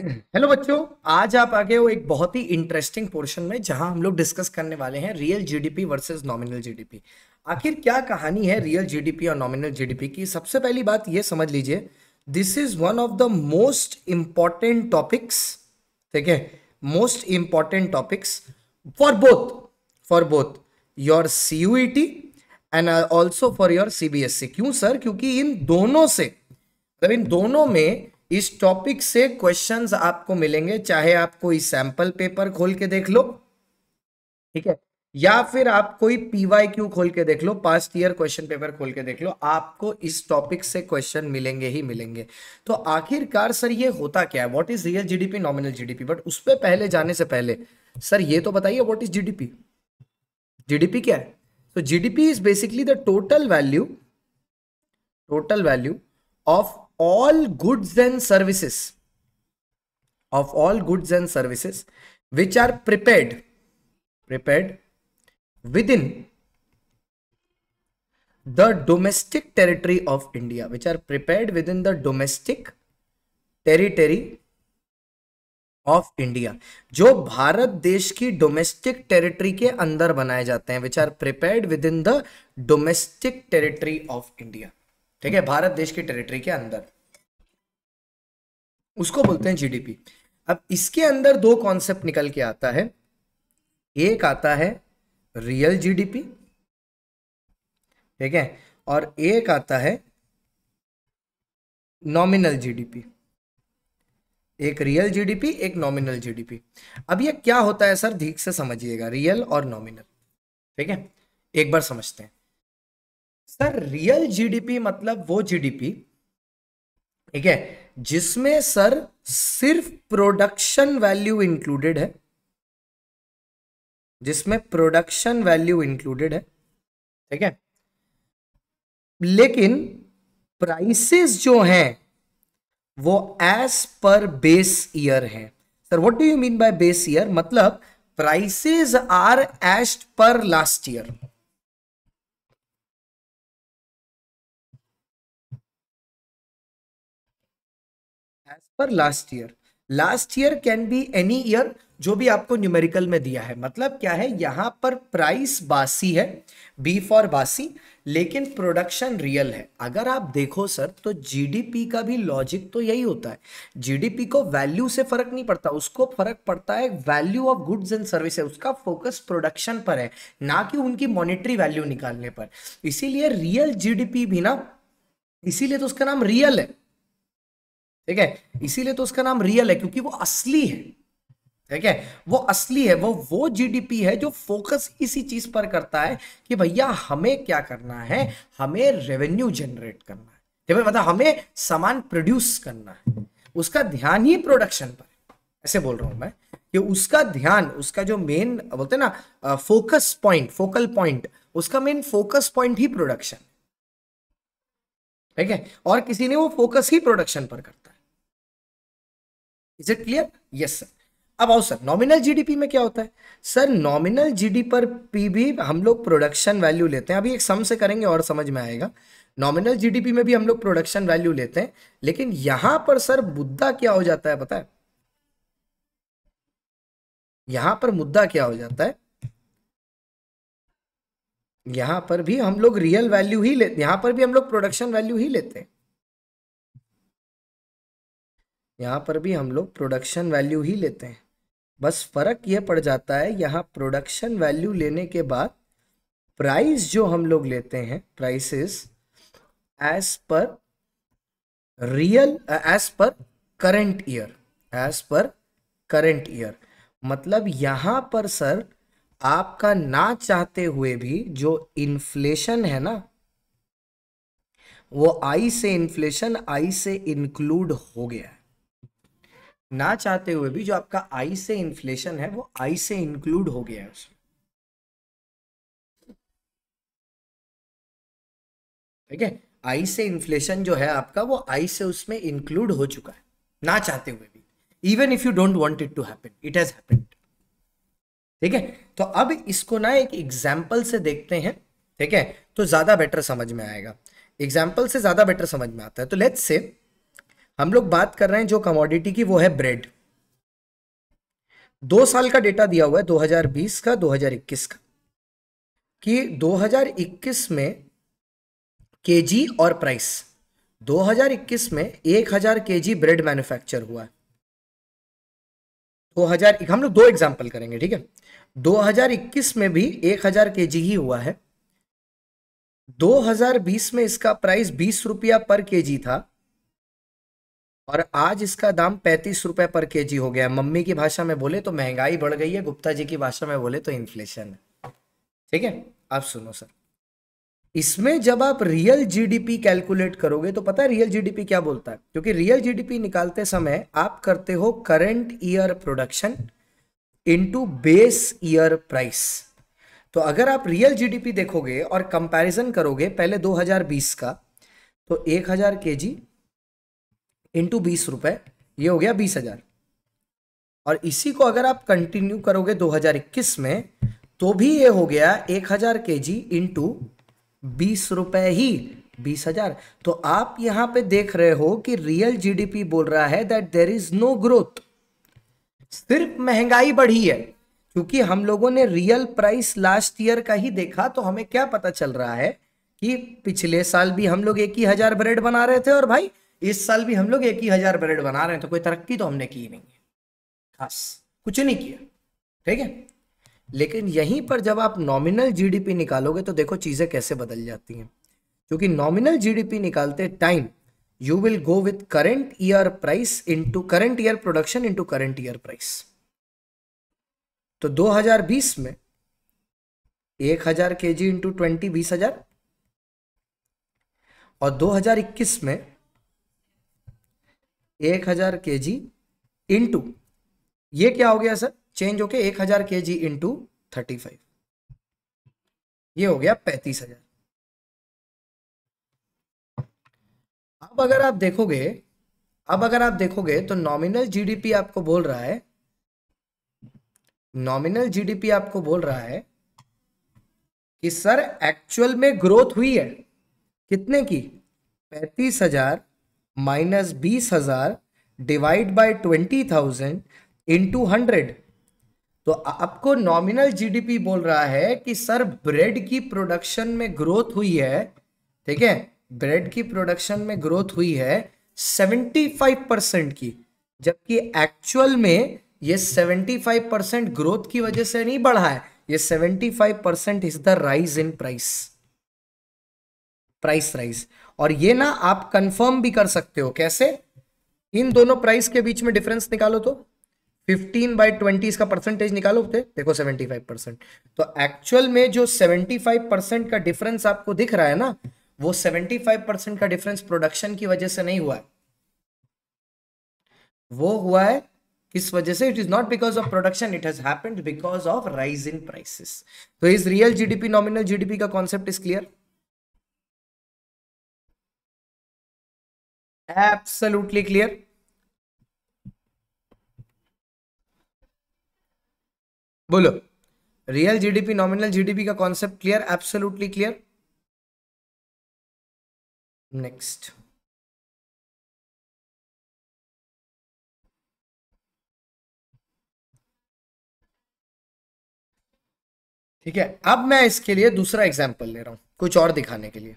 hello बच्चों आज आप आ गए हो एक बहुत ही इंटरेस्टिंग पोर्शन में जहां हम लोग डिस्कस करने वाले हैं real GDP versus nominal GDP आखिर क्या कहानी है रियल जीडीपी और नॉमिनल जीडीपी की सबसे पहली बात यह समझ लीजिए this is one of the most important topics ठीक है most important topics for both for both your C and also for your C क्यों सर क्योंकि इन दोनों से मतलब इन दोनों में इस टॉपिक से क्वेश्चंस आपको मिलेंगे चाहे आप कोई सैंपल पेपर खोल के देख लो ठीक है या फिर आप कोई पीवाई क्यू खोल के देख लो पास्ट ईयर क्वेश्चन पेपर खोल के देख लो आपको इस टॉपिक से क्वेश्चन मिलेंगे ही मिलेंगे तो आखिरकार सर ये होता क्या है what is real GDP nominal GDP but उस पर पहले जाने से पहले सर ये तो बताइए व्हाट इज जीडीपी जीडीपी क्या है तो GDP is basically the total value total value of all goods and services of all goods and services which are prepared prepared within the domestic territory of India which are prepared within the domestic territory of India जो भारत देश की domestic territory के अंदर बनाए जाते हैं which are prepared within the domestic territory of India ठीक है भारत देश की टेरिटरी के अंदर उसको बोलते हैं जीडीपी अब इसके अंदर दो कॉन्सेप्ट निकल के आता है एक आता है रियल जीडीपी ठीक है और एक आता है नॉमिनल जीडीपी एक रियल जीडीपी एक नॉमिनल जीडीपी अब ये क्या होता है सर ठीक से समझिएगा रियल और नॉमिनल ठीक है एक बार समझते हैं सर रियल जीडीपी मतलब वो जीडीपी ठीक है जिसमें सर सिर्फ प्रोडक्शन वैल्यू इंक्लूडेड है जिसमें प्रोडक्शन वैल्यू इंक्लूडेड है ठीक है लेकिन प्राइसेस जो हैं वो एज पर बेस ईयर है sir what do you mean by base year मतलब prices are as per last year per last year last year can be any year जो भी आपको न्यूमेरिकल में दिया है मतलब क्या है यहाँ पर प्राइस बासी है बी फॉर बासी लेकिन प्रोडक्शन रियल है अगर आप देखो सर तो जीडीपी का भी लॉजिक तो यही होता है जीडीपी को वैल्यू से फर्क नहीं पड़ता उसको फर्क पड़ता है value of goods and service उसका फोकस प्रोडक्शन पर है ना कि उनकी मॉनिटरी वैल्यू निकालने पर इसीलिए रियल जी भी ना इसीलिए तो उसका नाम रियल है ठीक है इसीलिए तो उसका नाम रियल है क्योंकि वो असली है ठीक है वो असली है वो वो जीडीपी है जो फोकस इसी चीज पर करता है कि भैया हमें क्या करना है हमें रेवेन्यू जनरेट करना है ठीक है मतलब हमें सामान प्रोड्यूस करना है उसका ध्यान ही प्रोडक्शन पर है ऐसे बोल रहा हूं मैं कि उसका ध्यान उसका जो मेन बोलते ना फोकस पॉइंट फोकल पॉइंट उसका मेन फोकस पॉइंट ही प्रोडक्शन ठीक है और किसी ने वो फोकस ही प्रोडक्शन पर करता है is it clear yes sir अब आओ सर नॉमिनल जीडीपी में क्या होता है सर नॉमिनल जीडी पर पी भी हम लोग प्रोडक्शन वैल्यू लेते हैं अभी एक सम से करेंगे और समझ में आएगा नॉमिनल जीडीपी में भी हम लोग प्रोडक्शन वैल्यू लेते हैं लेकिन यहां पर सर मुद्दा क्या हो जाता है पता है यहां पर मुद्दा क्या हो जाता है यहां पर भी हम लोग रियल वैल्यू ही लेते यहां पर भी हम लोग प्रोडक्शन वैल्यू ही लेते हैं यहाँ पर भी हम लोग प्रोडक्शन वैल्यू ही लेते हैं बस फ़र्क यह पड़ जाता है यहाँ प्रोडक्शन वैल्यू लेने के बाद प्राइस जो हम लोग लेते हैं prices as per real as per current year as per current year मतलब यहाँ पर सर आपका ना चाहते हुए भी जो इन्फ्लेशन है ना वो आई से इन्फ्लेशन आई से इंक्लूड हो गया ना चाहते हुए भी जो आपका आई से इन्फ्लेशन है वो आई से इंक्लूड हो गया है उसमें ठीक है आई से इन्फ्लेशन जो है आपका वो आई से उसमें इंक्लूड हो चुका है ना चाहते हुए भी even if you don't want it to happen it has happen ठीक है तो अब इसको ना एक एग्जाम्पल से देखते हैं ठीक है तो ज्यादा बेटर समझ में आएगा एग्जाम्पल से ज्यादा बेटर समझ में आता है तो लेट्स से हम लोग बात कर रहे हैं जो कमोडिटी की वो है ब्रेड दो साल का डेटा दिया हुआ है 2020 का 2021 का कि 2021 में केजी और प्राइस 2021 में 1000 केजी ब्रेड मैन्युफैक्चर हुआ है 2000 हम लोग दो एग्जाम्पल करेंगे ठीक है 2021 में भी 1000 केजी ही हुआ है 2020 में इसका प्राइस बीस रुपया पर केजी था और आज इसका दाम पैंतीस रुपए पर केजी हो गया मम्मी की भाषा में बोले तो महंगाई बढ़ गई है गुप्ता जी की भाषा में बोले तो इन्फ्लेशन है ठीक है आप सुनो सर इसमें जब आप रियल जीडीपी कैलकुलेट करोगे तो पता है रियल जीडीपी क्या बोलता है क्योंकि रियल जीडीपी निकालते समय आप करते हो current year production into base year price तो अगर आप रियल जीडीपी देखोगे और कंपैरिजन करोगे पहले 2020 का तो 1000 केजी इंटू बीस रुपए ये हो गया बीस हज़ार और इसी को अगर आप कंटिन्यू करोगे 2021 में तो भी ये हो गया एक हज़ार के जी इंटू बीस रुपए ही बीस हज़ार तो आप यहां पे देख रहे हो कि रियल जीडीपी बोल रहा है that there is no growth सिर्फ महंगाई बढ़ी है क्योंकि हम लोगों ने रियल प्राइस लास्ट ईयर का ही देखा तो हमें क्या पता चल रहा है कि पिछले साल भी हम लोग एक ही हज़ार ब्रेड बना रहे थे और भाई इस साल भी हम लोग एक ही हजार ब्रेड बना रहे हैं तो कोई तरक्की तो हमने की नहीं है खास कुछ नहीं किया ठीक है लेकिन यहीं पर जब आप नॉमिनल जीडीपी निकालोगे तो देखो चीज़ें कैसे बदल जाती हैं क्योंकि नॉमिनल जीडीपी निकालते time you will go with current year price into current year production into current year price तो 2020 में 1000 हजार के जी इंटू ट्वेंटी बीस हजार और 2021 में एक हजार के जी इंटू ये क्या हो गया सर चेंज होके एक हजार के जी इंटू थर्टी फाइव ये हो गया पैंतीस हजार अब अगर आप देखोगे अब अगर आप देखोगे तो नॉमिनल जीडीपी आपको बोल रहा है नॉमिनल जीडीपी आपको बोल रहा है कि सर एक्चुअल में ग्रोथ हुई है कितने की पैंतीस हजार माइनस बीस हजार divide by twenty thousand into hundred तो आपको नॉमिनल जीडीपी बोल रहा है कि सर ब्रेड की प्रोडक्शन में ग्रोथ हुई है ठीक है ब्रेड की प्रोडक्शन में ग्रोथ हुई है सेवेंटी फाइव परसेंट की जबकि एक्चुअल में ये सेवेंटी फाइव परसेंट ग्रोथ की वजह से नहीं बढ़ा है ये seventy five percent is the rise in price price rise और ये ना आप कंफर्म भी कर सकते हो कैसे इन दोनों प्राइस के बीच में डिफरेंस निकालो तो 15 बाई ट्वेंटी इसका परसेंटेज निकालो थे तो, देखो 75 परसेंट तो एक्चुअल में जो 75 परसेंट का डिफरेंस आपको दिख रहा है ना वो 75 परसेंट का डिफरेंस प्रोडक्शन की वजह से नहीं हुआ है वो हुआ है किस वजह से it is not because of production it has happened because of rise in prices तो is real GDP nominal GDP का concept is clear absolutely clear बोलो रियल जीडीपी नॉमिनल जीडीपी का concept clear absolutely clear next ठीक है अब मैं इसके लिए दूसरा एग्जाम्पल ले रहा हूं कुछ और दिखाने के लिए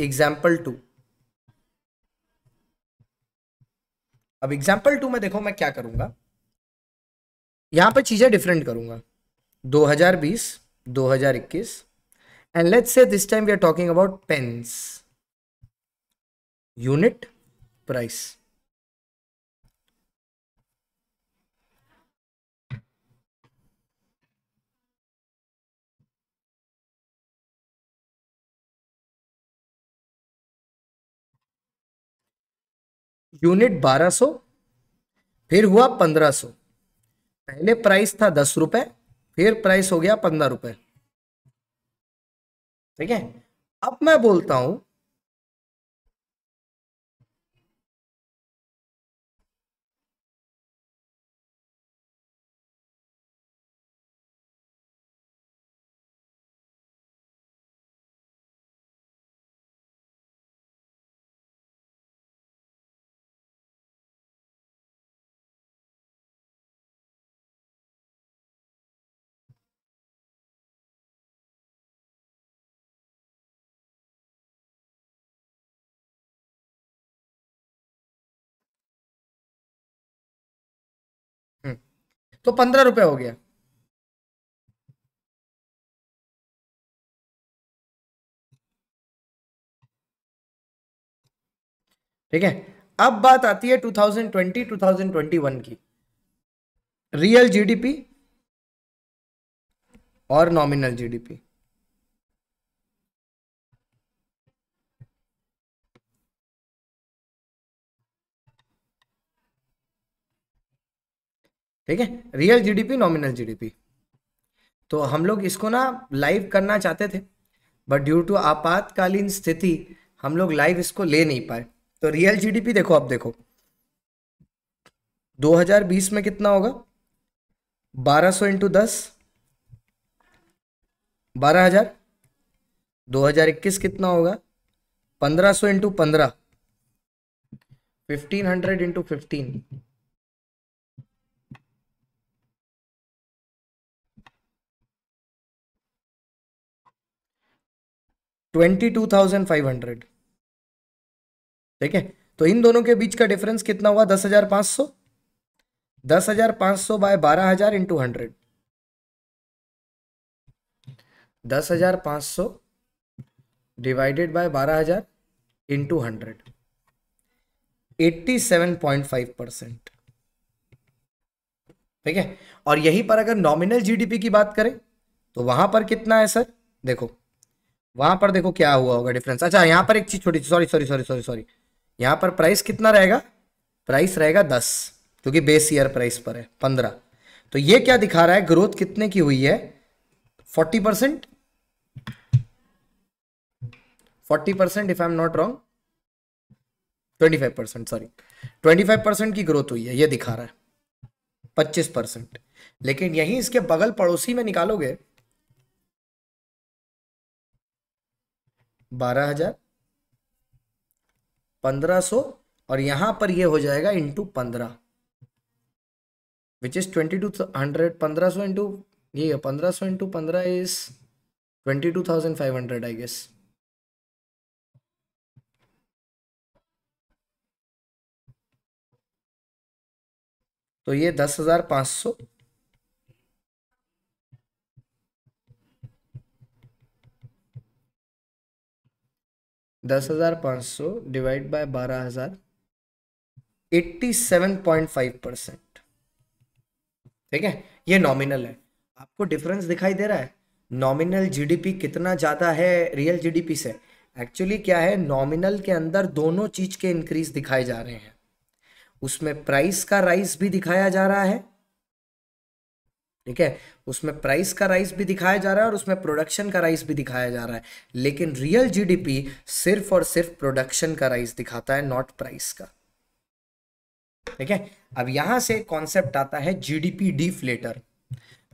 एग्जाम्पल टू अब एग्जाम्पल टू में देखो मैं क्या करूंगा यहां पर चीजें डिफरेंट करूंगा 2020 2021 and let's say this time we are talking about pens unit price unit 1200 फिर हुआ 1500 पहले प्राइस था दस रुपए फिर प्राइस हो गया पंद्रह रुपए ठीक है अब मैं बोलता हूं तो पंद्रह रुपए हो गया ठीक है अब बात आती है 2020 2021 की रियल जीडीपी और नॉमिनल जीडीपी ठीक है रियल जीडीपी नॉमिनल जीडीपी तो हम लोग इसको ना लाइव करना चाहते थे बट ड्यू टू आपातकालीन स्थिति हम लोग लाइव इसको ले नहीं पाए तो रियल जीडीपी देखो आप देखो 2020 में कितना होगा 1200 सौ इंटू दस बारह हजार दो हजार इक्कीस कितना होगा पंद्रह सौ इंटू पंद्रह fifteen hundred into fifteen twenty two thousand five hundred ठीक है तो इन दोनों के बीच का डिफरेंस कितना हुआ दस हजार पांच सौ दस हजार पांच सौ बाय बारह हजार इंटू हंड्रेड दस हजार पांच सौ डिवाइडेड बाय बारह हजार into hundred eighty seven point five percent ठीक है और यहीं पर अगर नॉमिनल जीडीपी की बात करें तो वहां पर कितना है सर देखो वहां पर देखो क्या हुआ होगा डिफरेंस अच्छा यहाँ पर एक चीज छोटी sorry sorry sorry sorry sorry यहाँ पर प्राइस कितना रहेगा प्राइस रहेगा दस क्योंकि बेस ईयर प्राइस पर है पंद्रह तो ये क्या दिखा रहा है ग्रोथ कितने की हुई है forty percent forty percent if I am not wrong twenty five percent sorry twenty five percent की ग्रोथ हुई है ये दिखा रहा है पच्चीस परसेंट लेकिन यही इसके बगल पड़ोसी में निकालोगे बारह हजार पंद्रह सो और यहां पर ये हो जाएगा इंटू पंद्रह which is twenty two hundred पंद्रह सो इंटू ये पंद्रह सो इंटू पंद्रह is twenty two thousand five hundred I guess तो ये दस हजार पांच सौ दस हज़ार पाँच सौ डिवाइड बाय बारह हज़ार eighty seven point five percent ठीक है ये नॉमिनल है आपको डिफरेंस दिखाई दे रहा है नॉमिनल जीडीपी कितना ज़्यादा है रियल जीडीपी से एक्चुअली क्या है नॉमिनल के अंदर दोनों चीज़ के इंक्रीज दिखाए जा रहे हैं उसमें प्राइस का राइस भी दिखाया जा रहा है ठीक है उसमें प्राइस का राइस भी दिखाया जा रहा है और उसमें प्रोडक्शन का राइस भी दिखाया जा रहा है लेकिन रियल जीडीपी सिर्फ और सिर्फ प्रोडक्शन का राइस दिखाता है नॉट प्राइस का ठीक है अब यहां से कॉन्सेप्ट आता है जीडीपी डीफ्लेटर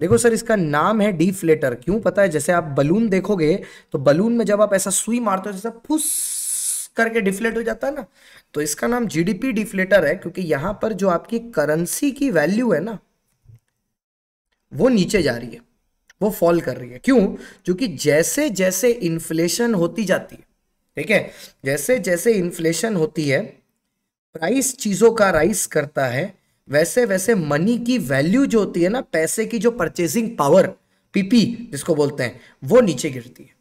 देखो सर इसका नाम है डीफ्लेटर क्यों पता है जैसे आप बलून देखोगे तो बलून में जब आप ऐसा सुई मारते हो जैसा फुस करके डिफ्लेट हो जाता है ना तो इसका नाम जीडीपी डिफ्लेटर है क्योंकि यहां पर जो आपकी करेंसी की वैल्यू है ना वो नीचे जा रही है वो फॉल कर रही है क्यों क्योंकि जैसे जैसे इन्फ्लेशन होती जाती है ठीक है जैसे जैसे इन्फ्लेशन होती है प्राइस चीज़ों का राइस करता है वैसे वैसे मनी की वैल्यू जो होती है ना पैसे की जो परचेसिंग पावर पीपी जिसको बोलते हैं वो नीचे गिरती है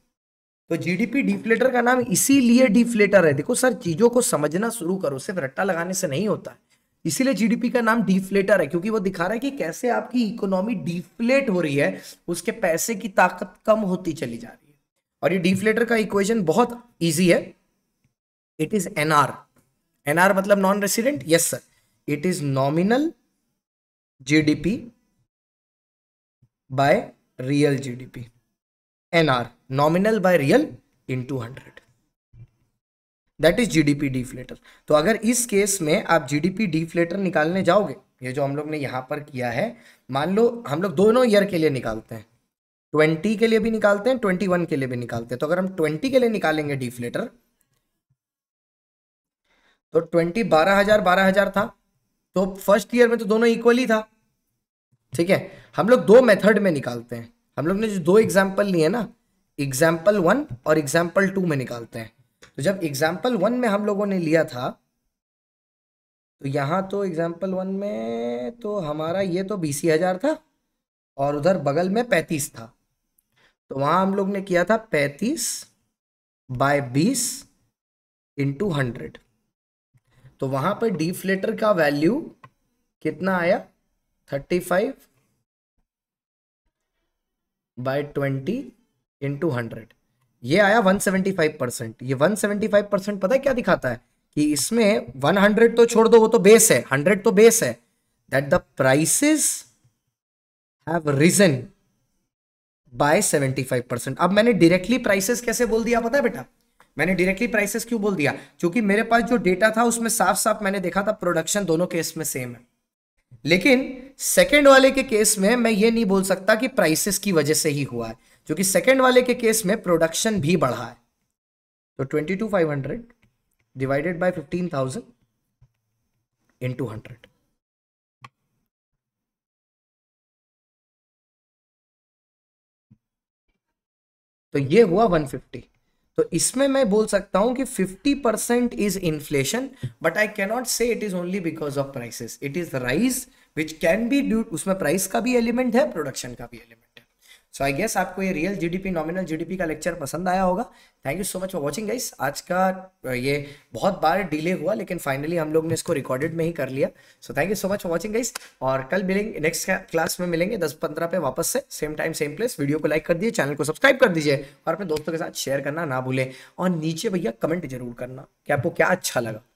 तो जीडीपी डिफ्लेटर का नाम इसीलिए डिफ्लेटर है देखो सर चीज़ों को समझना शुरू करो सिर्फ रट्टा लगाने से नहीं होता है इसीलिए जीडीपी का नाम डिफ्लेटर है क्योंकि वो दिखा रहा है कि कैसे आपकी इकोनॉमी डिफ्लेट हो रही है उसके पैसे की ताकत कम होती चली जा रही है और ये डिफ्लेटर का इक्वेशन बहुत ईजी है इट इज एनआर एनआर मतलब non resident yes sir it is nominal GDP by real GDP NR nominal by real into hundred that is GDP deflator तो अगर इस केस में आप जीडीपी डिफ्लेटर निकालने जाओगे ये जो हम लोग ने यहाँ पर किया है मान लो हम लोग दोनों ईयर के लिए निकालते हैं ट्वेंटी के लिए भी निकालते हैं ट्वेंटी वन के लिए भी निकालते हैं तो अगर हम ट्वेंटी के लिए निकालेंगे डिफ्लेटर तो ट्वेंटी बारह हजार बारह हजार था तो फर्स्ट ईयर में तो दोनों इक्वल ही था ठीक है हम लोग दो मेथड में निकालते हैं हम लोग ने जो दो एग्जाम्पल लिए ना एग्जाम्पल वन और एग्जाम्पल टू में निकालते हैं तो जब एग्जाम्पल वन में हम लोगों ने लिया था तो यहाँ तो एग्जाम्पल वन में तो हमारा ये तो बीस हजार था और उधर बगल में पैंतीस था तो वहाँ हम लोग ने किया था पैंतीस बाय बीस इंटू हंड्रेड तो वहाँ पर डिफ्लेटर का वैल्यू कितना आया thirty five by twenty into hundred ये आया 175 परसेंट ये 175 परसेंट पता है क्या दिखाता है कि इसमें 100 तो छोड़ दो वो तो बेस है 100 तो बेस है that the prices have risen by 75 percent अब मैंने डायरेक्टली प्राइसेस कैसे बोल दिया पता है बेटा मैंने डायरेक्टली प्राइसेस क्यों बोल दिया क्योंकि मेरे पास जो डेटा था उसमें साफ साफ मैंने देखा था प्रोडक्शन दोनों केस में सेम है लेकिन सेकेंड वाले के केस में मैं ये नहीं बोल सकता कि प्राइसेस की वजह से ही हुआ है जो कि सेकेंड वाले के केस में प्रोडक्शन भी बढ़ा है तो twenty two five hundred divided by fifteen thousand into hundred तो ये हुआ वन फिफ्टी तो इसमें मैं बोल सकता हूं कि fifty percent is inflation but I cannot say it is only because of prices it is rise which can be due उसमें प्राइस का भी एलिमेंट है प्रोडक्शन का भी एलिमेंट सो आई गेस आपको ये रियल जीडीपी नॉमिनल जीडीपी का lecture पसंद आया होगा thank you so much for watching guys आज का ये बहुत बार डिले हुआ लेकिन फाइनली हम लोग ने इसको रिकॉर्डेड में ही कर लिया so thank you so much for watching guys और कल मिलेंगे नेक्स्ट क्लास में मिलेंगे दस पंद्रह पे वापस से same time same place video को लाइक कर दीजिए चैनल को सब्सक्राइब कर दीजिए और अपने दोस्तों के साथ शेयर करना ना भूलें और नीचे भैया कमेंट जरूर करना कि आपको क्या अच्छा लगा